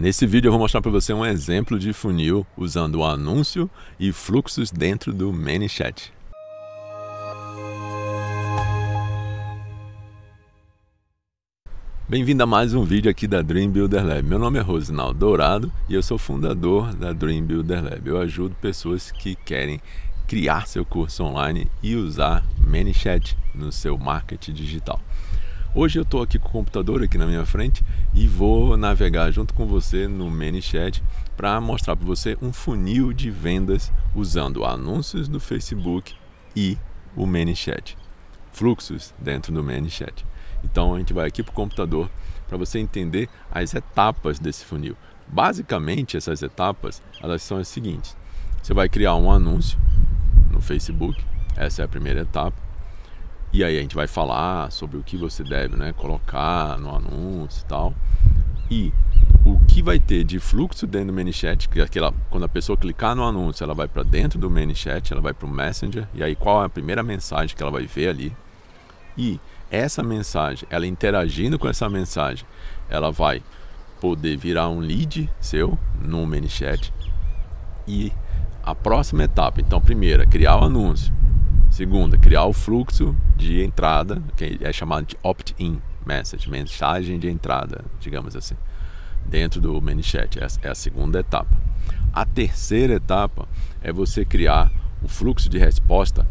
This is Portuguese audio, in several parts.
Nesse vídeo eu vou mostrar para você um exemplo de funil usando anúncio e fluxos dentro do ManyChat. Bem-vindo a mais um vídeo aqui da Dream Builder Lab. Meu nome é Rosinaldo Dourado e eu sou fundador da Dream Builder Lab. Eu ajudo pessoas que querem criar seu curso online e usar ManyChat no seu marketing digital. Hoje eu estou aqui com o computador aqui na minha frente e vou navegar junto com você no ManyChat para mostrar para você um funil de vendas usando anúncios do Facebook e o ManyChat. Fluxos dentro do ManyChat. Então a gente vai aqui para o computador para você entender as etapas desse funil. Basicamente essas etapas elas são as seguintes. Você vai criar um anúncio no Facebook, essa é a primeira etapa e aí a gente vai falar sobre o que você deve né, colocar no anúncio e tal. E o que vai ter de fluxo dentro do ManyChat, que é aquela, quando a pessoa clicar no anúncio, ela vai para dentro do ManyChat, ela vai para o Messenger, e aí qual é a primeira mensagem que ela vai ver ali. E essa mensagem, ela interagindo com essa mensagem, ela vai poder virar um lead seu no ManyChat. E a próxima etapa, então, primeira, criar o anúncio. Segunda, criar o fluxo de entrada, que é chamado de opt-in message, mensagem de entrada, digamos assim, dentro do ManyChat. Essa é a segunda etapa. A terceira etapa é você criar o fluxo de resposta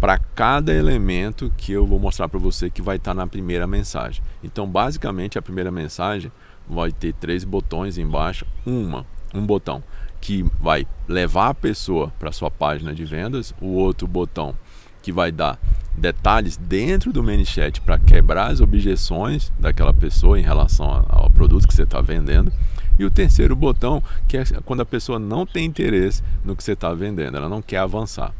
para cada elemento que eu vou mostrar para você que vai estar tá na primeira mensagem. Então, basicamente, a primeira mensagem vai ter três botões embaixo, uma, um botão que vai levar a pessoa para sua página de vendas, o outro botão que vai dar detalhes dentro do ManyChat para quebrar as objeções daquela pessoa em relação ao produto que você está vendendo. E o terceiro botão, que é quando a pessoa não tem interesse no que você está vendendo, ela não quer avançar.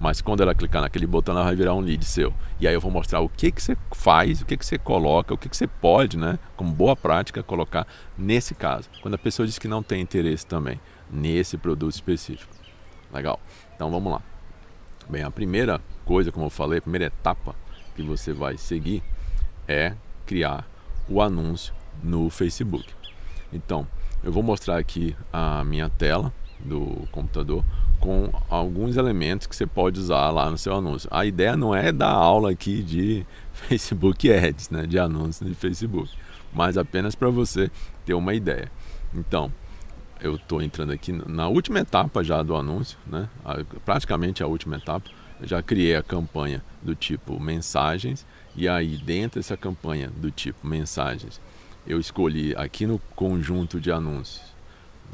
Mas quando ela clicar naquele botão, ela vai virar um lead seu. E aí eu vou mostrar o que, que você faz, o que, que você coloca, o que, que você pode, né, como boa prática, colocar nesse caso. Quando a pessoa diz que não tem interesse também nesse produto específico. Legal. Então vamos lá. Bem, a primeira coisa, como eu falei, a primeira etapa que você vai seguir é criar o anúncio no Facebook. Então, eu vou mostrar aqui a minha tela do computador com alguns elementos que você pode usar lá no seu anúncio. A ideia não é dar aula aqui de Facebook Ads, né, de anúncios de Facebook, mas apenas para você ter uma ideia. Então, eu estou entrando aqui na última etapa já do anúncio, né, praticamente a última etapa já criei a campanha do tipo mensagens e aí dentro dessa campanha do tipo mensagens eu escolhi aqui no conjunto de anúncios,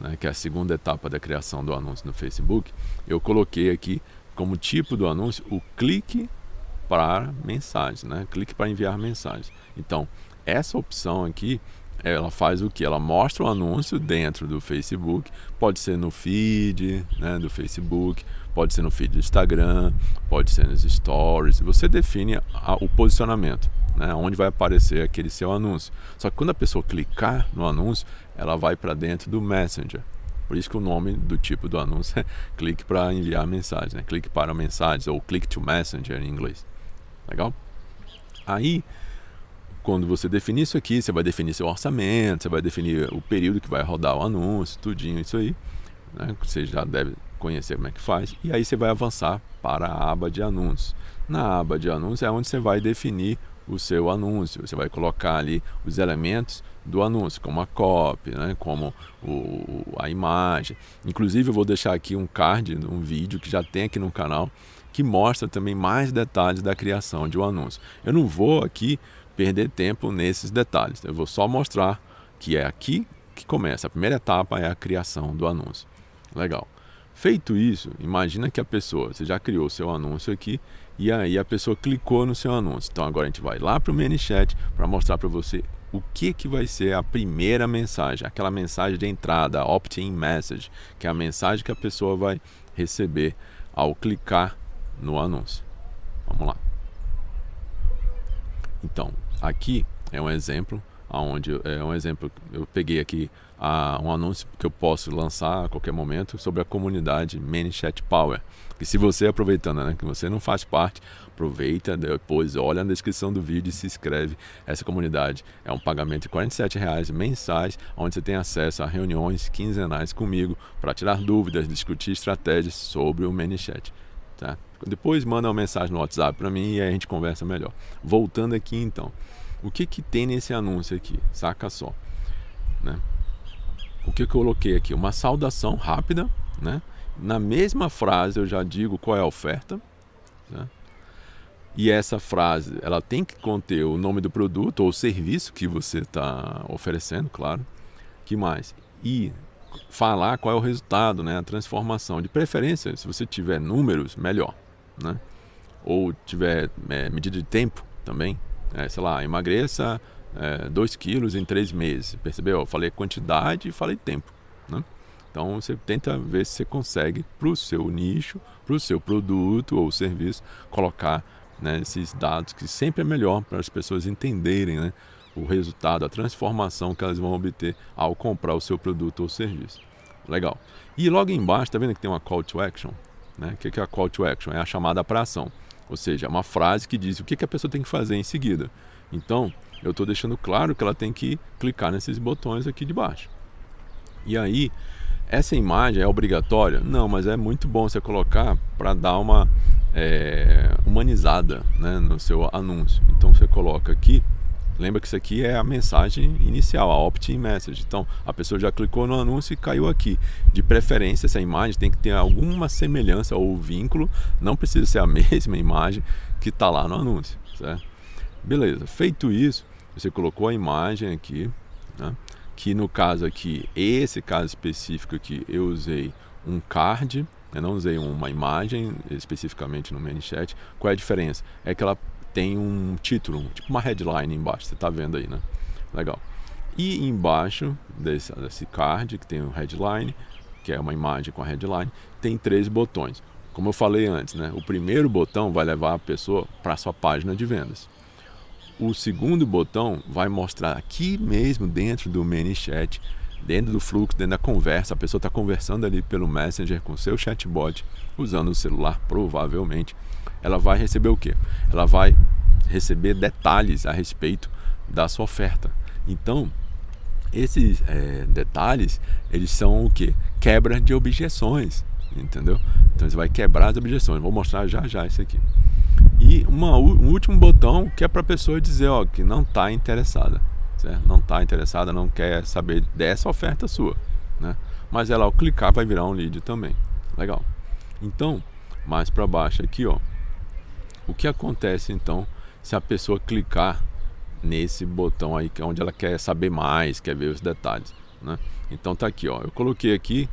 né, que é a segunda etapa da criação do anúncio no Facebook, eu coloquei aqui como tipo do anúncio o clique para mensagem, né? clique para enviar mensagem. Então, essa opção aqui ela faz o que? Ela mostra o um anúncio dentro do Facebook, pode ser no feed né, do Facebook, pode ser no feed do Instagram, pode ser nos stories. Você define a, o posicionamento, né, onde vai aparecer aquele seu anúncio. Só que quando a pessoa clicar no anúncio, ela vai para dentro do Messenger. Por isso que o nome do tipo do anúncio é clique para enviar mensagem, né? clique para mensagens ou click to messenger em inglês. Legal? Aí quando você definir isso aqui, você vai definir seu orçamento, você vai definir o período que vai rodar o anúncio, tudinho isso aí. Né? Você já deve conhecer como é que faz. E aí você vai avançar para a aba de anúncios. Na aba de anúncios é onde você vai definir o seu anúncio. Você vai colocar ali os elementos do anúncio, como a copy, né? como o, a imagem. Inclusive, eu vou deixar aqui um card, um vídeo que já tem aqui no canal, que mostra também mais detalhes da criação de um anúncio. Eu não vou aqui perder tempo nesses detalhes. Eu vou só mostrar que é aqui que começa. A primeira etapa é a criação do anúncio. Legal. Feito isso, imagina que a pessoa, você já criou seu anúncio aqui e aí a pessoa clicou no seu anúncio. Então agora a gente vai lá para o ManyChat para mostrar para você o que, que vai ser a primeira mensagem, aquela mensagem de entrada, opt-in message, que é a mensagem que a pessoa vai receber ao clicar no anúncio. Vamos lá. Então, Aqui é um exemplo aonde é um exemplo eu peguei aqui a, ah, um anúncio que eu posso lançar a qualquer momento sobre a comunidade ManyChat Power. E se você aproveitando, né, que você não faz parte, aproveita depois, olha na descrição do vídeo e se inscreve. Essa comunidade é um pagamento de 47 reais mensais, onde você tem acesso a reuniões quinzenais comigo para tirar dúvidas, discutir estratégias sobre o ManyChat, tá? Depois manda uma mensagem no WhatsApp para mim e aí a gente conversa melhor. Voltando aqui então, o que que tem nesse anúncio aqui? Saca só, né? O que, que eu coloquei aqui? Uma saudação rápida, né? Na mesma frase eu já digo qual é a oferta, né? E essa frase, ela tem que conter o nome do produto ou serviço que você está oferecendo, claro. Que mais? E falar qual é o resultado, né? A transformação. De preferência, se você tiver números, melhor né? Ou tiver é, medida de tempo também, é, sei lá, emagreça 2 é, quilos em 3 meses, percebeu? Eu falei quantidade e falei tempo, né? Então você tenta ver se você consegue para o seu nicho, para o seu produto ou serviço colocar né, esses dados que sempre é melhor para as pessoas entenderem, né? o resultado, a transformação que elas vão obter ao comprar o seu produto ou serviço. Legal. E logo embaixo, tá vendo que tem uma call to action? Né? O que é a call to action? É a chamada para ação. Ou seja, é uma frase que diz o que a pessoa tem que fazer em seguida. Então, eu estou deixando claro que ela tem que clicar nesses botões aqui de baixo. E aí, essa imagem é obrigatória? Não, mas é muito bom você colocar para dar uma é, humanizada né, no seu anúncio. Então, você coloca aqui Lembra que isso aqui é a mensagem inicial, a opt-in message. Então, a pessoa já clicou no anúncio e caiu aqui. De preferência, essa imagem tem que ter alguma semelhança ou vínculo, não precisa ser a mesma imagem que está lá no anúncio, certo? Beleza, feito isso, você colocou a imagem aqui, né? que no caso aqui, esse caso específico aqui, eu usei um card, eu não usei uma imagem especificamente no ManyChat. Qual é a diferença? É que ela tem um título, tipo uma headline embaixo, você está vendo aí, né? Legal. E embaixo desse, desse card, que tem o um headline, que é uma imagem com a headline, tem três botões. Como eu falei antes, né? o primeiro botão vai levar a pessoa para a sua página de vendas. O segundo botão vai mostrar aqui mesmo dentro do ManyChat, dentro do fluxo, dentro da conversa, a pessoa está conversando ali pelo Messenger com seu chatbot, usando o celular provavelmente ela vai receber o quê? Ela vai receber detalhes a respeito da sua oferta. Então, esses é, detalhes, eles são o quê? Quebra de objeções, entendeu? Então, você vai quebrar as objeções. Vou mostrar já já isso aqui. E uma, um último botão que é para a pessoa dizer ó, que não está interessada. Certo? Não está interessada, não quer saber dessa oferta sua. Né? Mas ela ao clicar vai virar um lead também. Legal. Então, mais para baixo aqui, ó, o que acontece então se a pessoa clicar nesse botão aí, que é onde ela quer saber mais, quer ver os detalhes? Né? Então tá aqui, ó. Eu coloquei aqui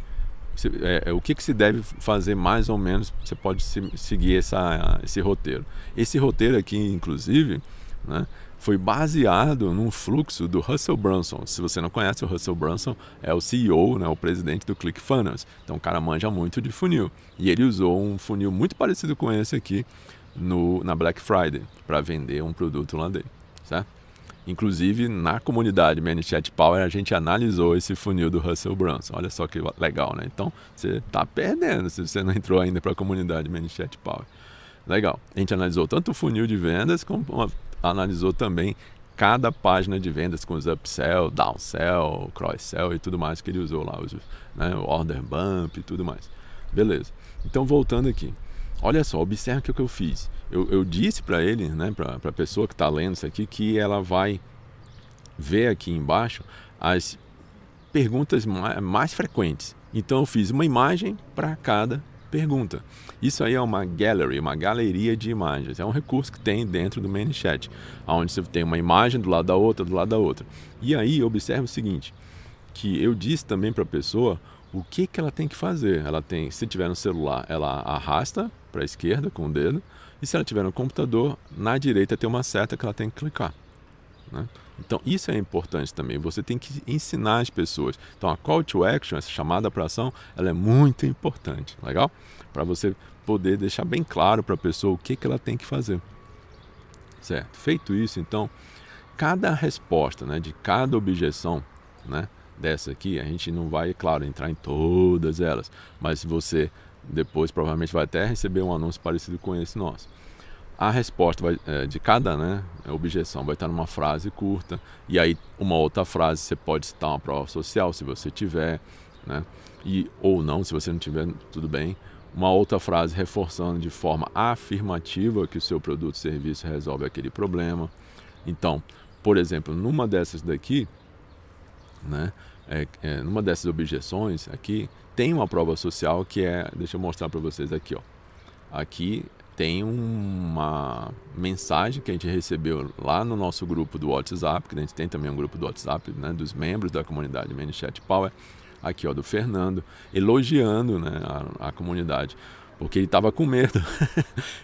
é, é, o que, que, se deve fazer mais ou menos. Você pode seguir essa, esse roteiro. Esse roteiro aqui, inclusive, né, foi baseado num fluxo do Russell Brunson. Se você não conhece, o Russell Brunson é o CEO, né, o presidente do ClickFunnels. Então o cara manja muito de funil. E ele usou um funil muito parecido com esse aqui no, na Black Friday para vender um produto dele, certo? Inclusive, na comunidade ManyChat Power, a gente analisou esse funil do Russell Brunson. Olha só que legal, né? Então, você está perdendo se você não entrou ainda para a comunidade ManyChat Power. Legal. A gente analisou tanto o funil de vendas, como analisou também cada página de vendas com os upsell, downsell, crosssell e tudo mais que ele usou lá, os, né, o order bump e tudo mais. Beleza. Então, voltando aqui olha só, observe o que, eu fiz. Eu, eu disse para ele, né, para a pessoa que está lendo isso aqui, que ela vai ver aqui embaixo as perguntas mais frequentes. Então eu fiz uma imagem para cada pergunta. Isso aí é uma gallery, uma galeria de imagens. É um recurso que tem dentro do ManyChat, onde você tem uma imagem do lado da outra, do lado da outra. E aí observe o seguinte, que eu disse também para a pessoa o que, que ela tem que fazer? Ela tem, se tiver no celular, ela arrasta para a esquerda com o dedo, e se ela tiver no computador, na direita tem uma seta que ela tem que clicar. Né? Então, isso é importante também. Você tem que ensinar as pessoas. Então, a call to action, essa chamada para ação, ela é muito importante, legal? Para você poder deixar bem claro para a pessoa o que, que ela tem que fazer. Certo? Feito isso, então, cada resposta né, de cada objeção, né? dessa aqui, a gente não vai, claro, entrar em todas elas, mas você depois provavelmente vai até receber um anúncio parecido com esse nosso. A resposta vai, é, de cada né, é objeção vai estar numa frase curta, e aí uma outra frase você pode citar uma prova social, se você tiver, né, e, ou não, se você não tiver, tudo bem. Uma outra frase reforçando de forma afirmativa que o seu produto ou serviço resolve aquele problema. Então, por exemplo, numa dessas daqui, né, é, é, numa dessas objeções aqui, tem uma prova social que é, deixa eu mostrar para vocês aqui, ó. Aqui tem uma mensagem que a gente recebeu lá no nosso grupo do WhatsApp, que a gente tem também um grupo do WhatsApp, né, dos membros da comunidade Manichat Power, aqui ó, do Fernando, elogiando né, a, a comunidade porque ele estava com medo.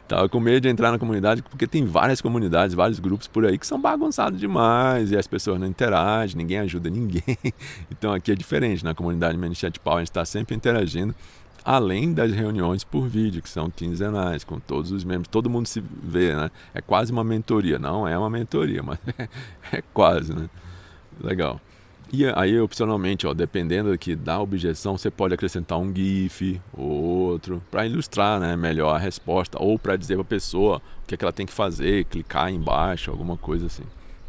Estava com medo de entrar na comunidade, porque tem várias comunidades, vários grupos por aí que são bagunçados demais e as pessoas não interagem, ninguém ajuda ninguém. Então aqui é diferente, na comunidade Manichat Power a gente está sempre interagindo, além das reuniões por vídeo, que são quinzenais, com todos os membros, todo mundo se vê, né? É quase uma mentoria, não é uma mentoria, mas é quase, né? Legal. E aí, opcionalmente, ó, dependendo que da objeção, você pode acrescentar um GIF ou outro para ilustrar né, melhor a resposta ou para dizer para a pessoa o que, é que ela tem que fazer, clicar embaixo, alguma coisa assim.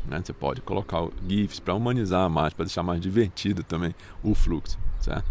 Né? Você pode colocar GIFs para humanizar mais, para deixar mais divertido também o fluxo, certo?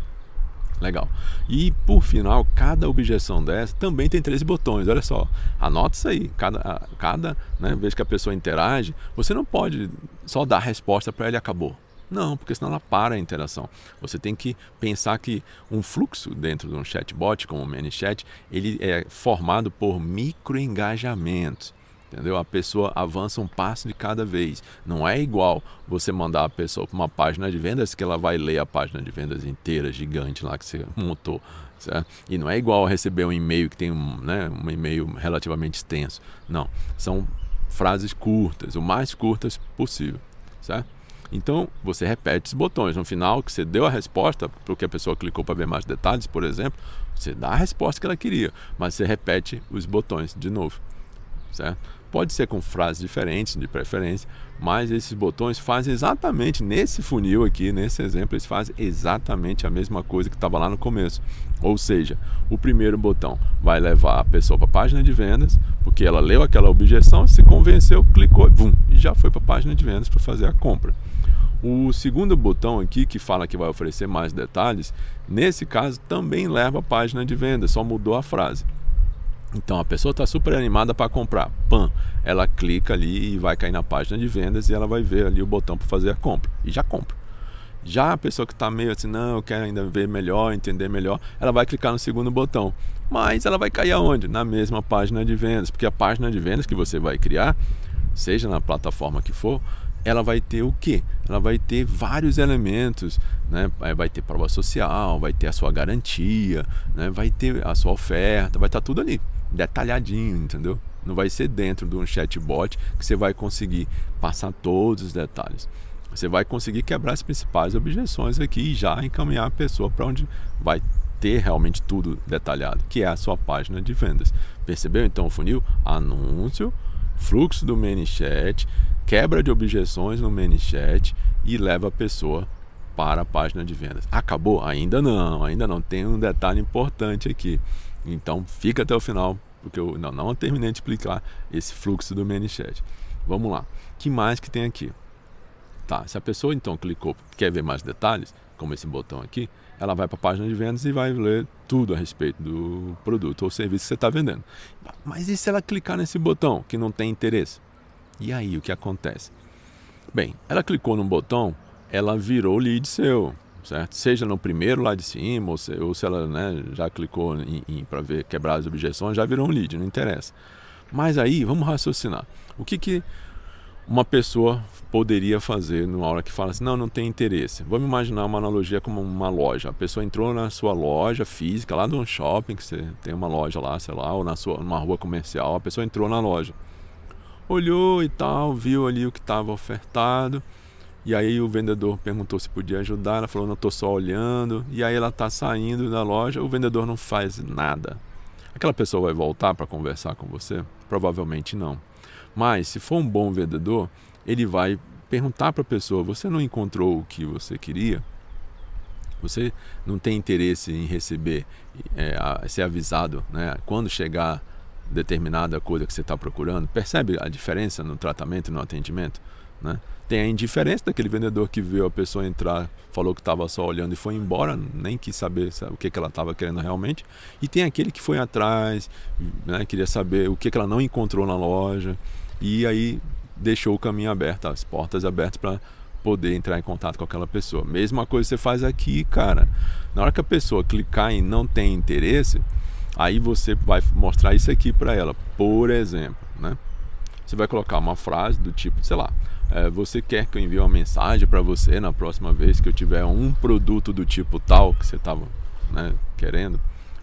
Legal. E por final, cada objeção dessa também tem 13 botões. Olha só, anota isso aí. Cada, cada né, vez que a pessoa interage, você não pode só dar a resposta para ele acabou. Não, porque senão ela para a interação. Você tem que pensar que um fluxo dentro de um chatbot, como o ManyChat, ele é formado por microengajamentos. Entendeu? A pessoa avança um passo de cada vez. Não é igual você mandar a pessoa para uma página de vendas que ela vai ler a página de vendas inteira, gigante lá que você montou. Certo? E não é igual receber um e-mail que tem um, né, um e-mail relativamente extenso. Não. São frases curtas, o mais curtas possível. Certo? Então, você repete os botões. No final, que você deu a resposta, porque a pessoa clicou para ver mais detalhes, por exemplo, você dá a resposta que ela queria, mas você repete os botões de novo, certo? Pode ser com frases diferentes, de preferência, mas esses botões fazem exatamente, nesse funil aqui, nesse exemplo, eles fazem exatamente a mesma coisa que estava lá no começo. Ou seja, o primeiro botão vai levar a pessoa para a página de vendas, porque ela leu aquela objeção, se convenceu, clicou bum, e já foi para a página de vendas para fazer a compra. O segundo botão aqui, que fala que vai oferecer mais detalhes, nesse caso também leva a página de venda, só mudou a frase. Então a pessoa está super animada para comprar. Pan, ela clica ali e vai cair na página de vendas e ela vai ver ali o botão para fazer a compra e já compra. Já a pessoa que está meio assim, não, eu quero ainda ver melhor, entender melhor, ela vai clicar no segundo botão. Mas ela vai cair aonde? Na mesma página de vendas, porque a página de vendas que você vai criar, seja na plataforma que for, ela vai ter o quê? Ela vai ter vários elementos, né? Vai ter prova social, vai ter a sua garantia, né? vai ter a sua oferta, vai estar tá tudo ali detalhadinho, entendeu? Não vai ser dentro de um chatbot que você vai conseguir passar todos os detalhes. Você vai conseguir quebrar as principais objeções aqui e já encaminhar a pessoa para onde vai ter realmente tudo detalhado, que é a sua página de vendas. Percebeu então o funil? Anúncio, fluxo do ManyChat, quebra de objeções no ManyChat e leva a pessoa para a página de vendas. Acabou? Ainda não, ainda não. Tem um detalhe importante aqui. Então fica até o final, porque eu não, não terminei de explicar esse fluxo do ManyChat. Vamos lá. que mais que tem aqui? Tá, se a pessoa então clicou, quer ver mais detalhes, como esse botão aqui, ela vai para a página de vendas e vai ler tudo a respeito do produto ou serviço que você está vendendo. Mas e se ela clicar nesse botão que não tem interesse? E aí, o que acontece? Bem, ela clicou num botão, ela virou lead seu certo? Seja no primeiro lá de cima, ou se, ou se ela né, já clicou em, em para ver quebrar as objeções, já virou um lead, não interessa. Mas aí, vamos raciocinar. O que, que uma pessoa poderia fazer numa hora que fala assim, não, não tem interesse. Vamos imaginar uma analogia como uma loja. A pessoa entrou na sua loja física, lá num shopping, que você tem uma loja lá, sei lá, ou na sua, numa rua comercial, a pessoa entrou na loja. Olhou e tal, viu ali o que estava ofertado, e aí o vendedor perguntou se podia ajudar, ela falou, não estou só olhando. E aí ela está saindo da loja, o vendedor não faz nada. Aquela pessoa vai voltar para conversar com você? Provavelmente não. Mas se for um bom vendedor, ele vai perguntar para a pessoa: você não encontrou o que você queria? Você não tem interesse em receber, é, a, ser avisado, né? Quando chegar determinada coisa que você está procurando, percebe a diferença no tratamento, e no atendimento? Né? Tem a indiferença daquele vendedor que viu a pessoa entrar, falou que estava só olhando e foi embora, nem quis saber sabe, o que, que ela estava querendo realmente. E tem aquele que foi atrás, né, queria saber o que, que ela não encontrou na loja, e aí deixou o caminho aberto, as portas abertas para poder entrar em contato com aquela pessoa. Mesma coisa você faz aqui, cara. Na hora que a pessoa clicar em não tem interesse, aí você vai mostrar isso aqui para ela, por exemplo, né? Você vai colocar uma frase do tipo, sei lá, é, você quer que eu envie uma mensagem para você na próxima vez que eu tiver um produto do tipo tal que você estava né, querendo?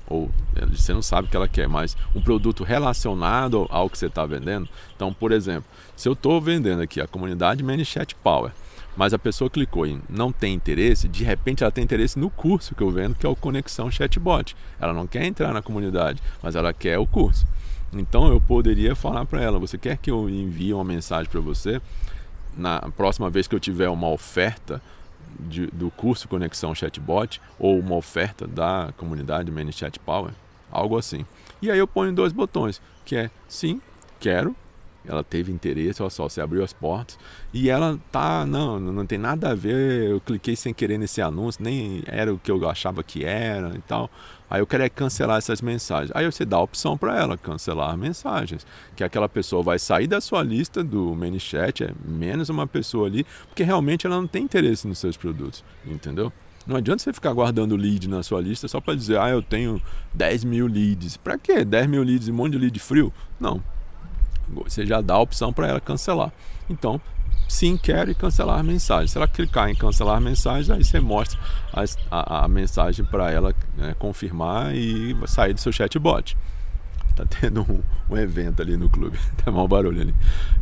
Ou é, você não sabe o que ela quer, mas um produto relacionado ao que você está vendendo. Então, por exemplo, se eu estou vendendo aqui a comunidade ManyChat Power, mas a pessoa clicou em não tem interesse, de repente ela tem interesse no curso que eu vendo, que é o Conexão Chatbot. Ela não quer entrar na comunidade, mas ela quer o curso. Então eu poderia falar para ela: você quer que eu envie uma mensagem para você na próxima vez que eu tiver uma oferta de, do curso Conexão Chatbot ou uma oferta da comunidade Many Chat Power, algo assim. E aí eu ponho dois botões, que é sim, quero, ela teve interesse, olha só, você abriu as portas e ela tá, não, não tem nada a ver, eu cliquei sem querer nesse anúncio, nem era o que eu achava que era e tal. Aí eu quero é cancelar essas mensagens. Aí você dá a opção para ela, cancelar mensagens. Que aquela pessoa vai sair da sua lista do ManyChat, é menos uma pessoa ali, porque realmente ela não tem interesse nos seus produtos, entendeu? Não adianta você ficar guardando lead na sua lista só para dizer, ah, eu tenho 10 mil leads. Para quê? 10 mil leads e um monte de lead frio? Não. Você já dá a opção para ela cancelar. Então, sim, quero e cancelar mensagem. Se ela clicar em cancelar mensagem, aí você mostra a, a, a mensagem para ela né, confirmar e sair do seu chatbot. Tá tendo um, um, evento ali no clube. Tá mau barulho ali.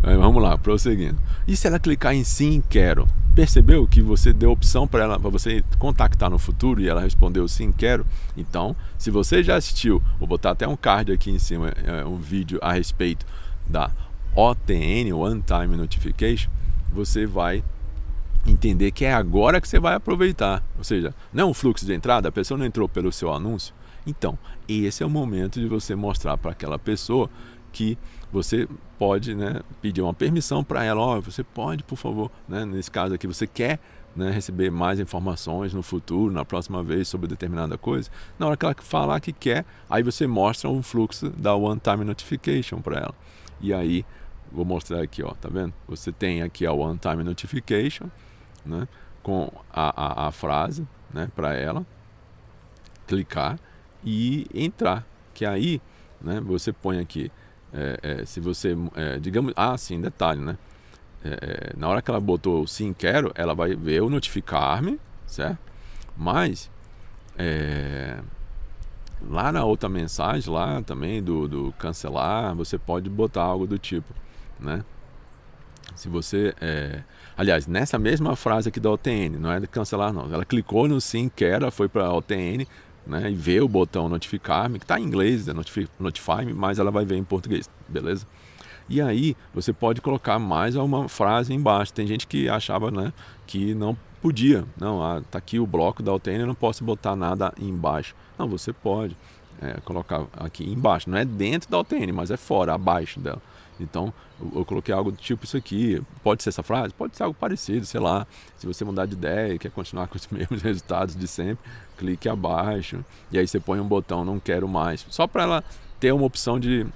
vamos lá, prosseguindo. E se ela clicar em sim, quero? Percebeu que você deu opção para ela, para você contactar no futuro e ela respondeu sim, quero? Então, se você já assistiu, vou botar até um card aqui em cima, é, um vídeo a respeito da OTN, One Time Notification, você vai entender que é agora que você vai aproveitar. Ou seja, não o é fluxo de entrada, a pessoa não entrou pelo seu anúncio. Então, esse é o momento de você mostrar para aquela pessoa que você pode né, pedir uma permissão para ela, oh, você pode, por favor, né, nesse caso aqui, você quer né, receber mais informações no futuro, na próxima vez, sobre determinada coisa. Na hora que ela falar que quer, aí você mostra um fluxo da One Time Notification para ela. E aí Vou mostrar aqui, ó, tá vendo? Você tem aqui a One Time Notification, né? Com a, a, a frase, né? Para ela clicar e entrar. Que aí, né? Você põe aqui, é, é, se você, é, digamos, ah, sim, detalhe, né? É, é, na hora que ela botou sim quero, ela vai ver o notificar-me, certo? Mas é, lá na outra mensagem lá também do, do cancelar, você pode botar algo do tipo né? Se você, é... aliás, nessa mesma frase aqui da OTN, não é de cancelar não, ela clicou no sim, quero, foi para a OTN, né, e vê o botão notificar-me, que está em inglês, é notify-me, mas ela vai ver em português, beleza? E aí você pode colocar mais uma frase embaixo. Tem gente que achava né, que não podia. Não, ah, tá aqui o bloco da OTN, eu não posso botar nada embaixo. Não, você pode é, colocar aqui embaixo. Não é dentro da OTN, mas é fora, abaixo dela. Então, eu, coloquei algo do tipo isso aqui. Pode ser essa frase? Pode ser algo parecido, sei lá. Se você mudar de ideia e quer continuar com os mesmos resultados de sempre, clique abaixo. E aí você põe um botão, não quero mais. Só para ela ter uma opção de,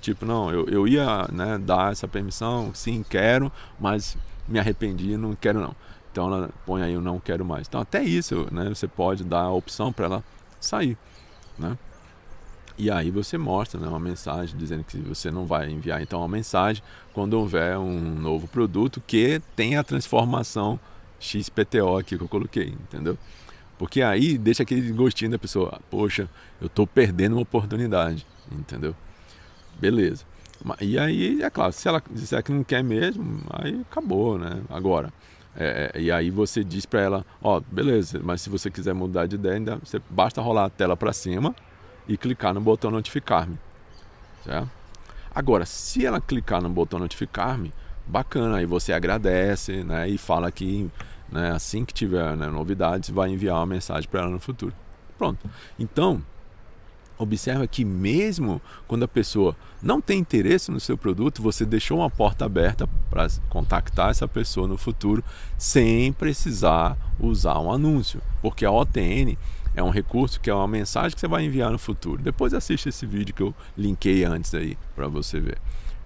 tipo, não, eu, eu ia né, dar essa permissão, sim, quero, mas me arrependi, não quero não. Então ela põe aí o não quero mais. Então até isso, né, você pode dar a opção para ela sair, né? E aí você mostra né, uma mensagem dizendo que você não vai enviar então uma mensagem quando houver um novo produto que tenha a transformação XPTO aqui que eu coloquei, entendeu? Porque aí deixa aquele gostinho da pessoa, ah, poxa, eu estou perdendo uma oportunidade, entendeu? Beleza. E aí, é claro, se ela disser que não quer mesmo, aí acabou, né? Agora, é, é e aí você diz para ela, ó, oh, beleza, mas se você quiser mudar de ideia, ainda, você, basta rolar a tela para cima e clicar no botão notificar-me. Agora, se ela clicar no botão notificar-me, bacana, aí você agradece né, e fala que né, assim que tiver né, novidades, vai enviar uma mensagem para ela no futuro. Pronto. Então, observa que mesmo quando a pessoa não tem interesse no seu produto, você deixou uma porta aberta para contactar essa pessoa no futuro sem precisar usar um anúncio, porque a OTN é um recurso que é uma mensagem que você vai enviar no futuro. Depois assiste esse vídeo que eu linkei antes aí para você ver.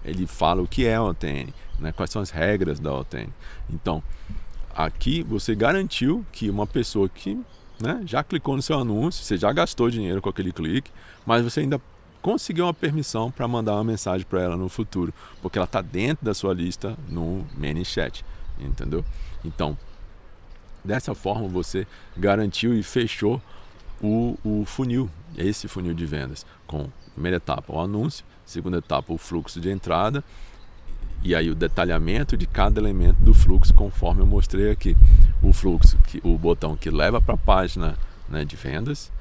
Ele fala o que é a OTN, né? quais são as regras da OTN. Então, aqui você garantiu que uma pessoa que né, já clicou no seu anúncio, você já gastou dinheiro com aquele clique, mas você ainda conseguiu uma permissão para mandar uma mensagem para ela no futuro, porque ela está dentro da sua lista no ManyChat, entendeu? Então, dessa forma você garantiu e fechou o, o funil, esse funil de vendas, com primeira etapa o anúncio, segunda etapa o fluxo de entrada e aí o detalhamento de cada elemento do fluxo conforme eu mostrei aqui. O fluxo, que, o botão que leva para a página né, de vendas,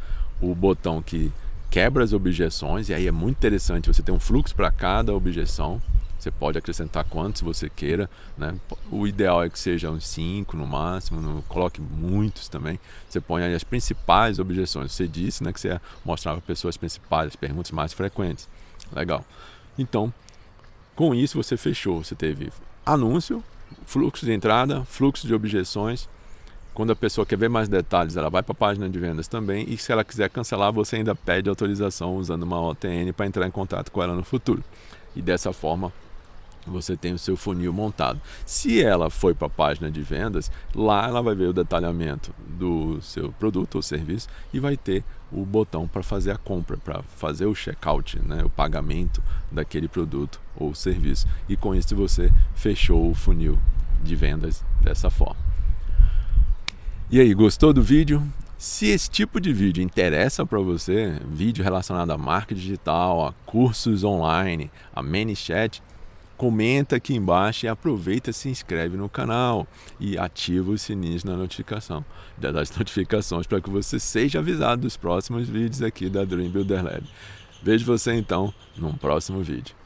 o botão que quebra as objeções, e aí é muito interessante, você tem um fluxo para cada objeção, você pode acrescentar quantos você queira, né? O ideal é que sejam cinco no máximo, não coloque muitos também. Você põe aí as principais objeções. Você disse, né, que você mostrava pessoas principais, as perguntas mais frequentes. Legal. Então, com isso você fechou, você teve anúncio, fluxo de entrada, fluxo de objeções. Quando a pessoa quer ver mais detalhes, ela vai para a página de vendas também. E se ela quiser cancelar, você ainda pede autorização usando uma OTN para entrar em contato com ela no futuro. E dessa forma você tem o seu funil montado. Se ela foi para a página de vendas, lá ela vai ver o detalhamento do seu produto ou serviço e vai ter o botão para fazer a compra, para fazer o checkout, né, o pagamento daquele produto ou serviço. E com isso você fechou o funil de vendas dessa forma. E aí, gostou do vídeo? Se esse tipo de vídeo interessa para você, vídeo relacionado a marca digital, a cursos online, a ManyChat, comenta aqui embaixo e aproveita, se inscreve no canal e ativa o sininho na notificação, das notificações para que você seja avisado dos próximos vídeos aqui da Dream Builder Lab. Vejo você então num próximo vídeo.